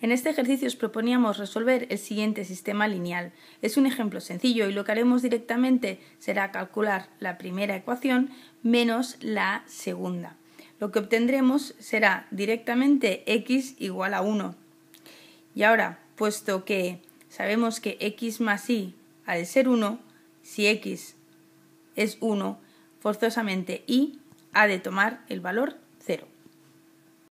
En este ejercicio os proponíamos resolver el siguiente sistema lineal. Es un ejemplo sencillo y lo que haremos directamente será calcular la primera ecuación menos la segunda. Lo que obtendremos será directamente x igual a 1. Y ahora, puesto que sabemos que x más y ha de ser 1, si x es 1, forzosamente y ha de tomar el valor 0.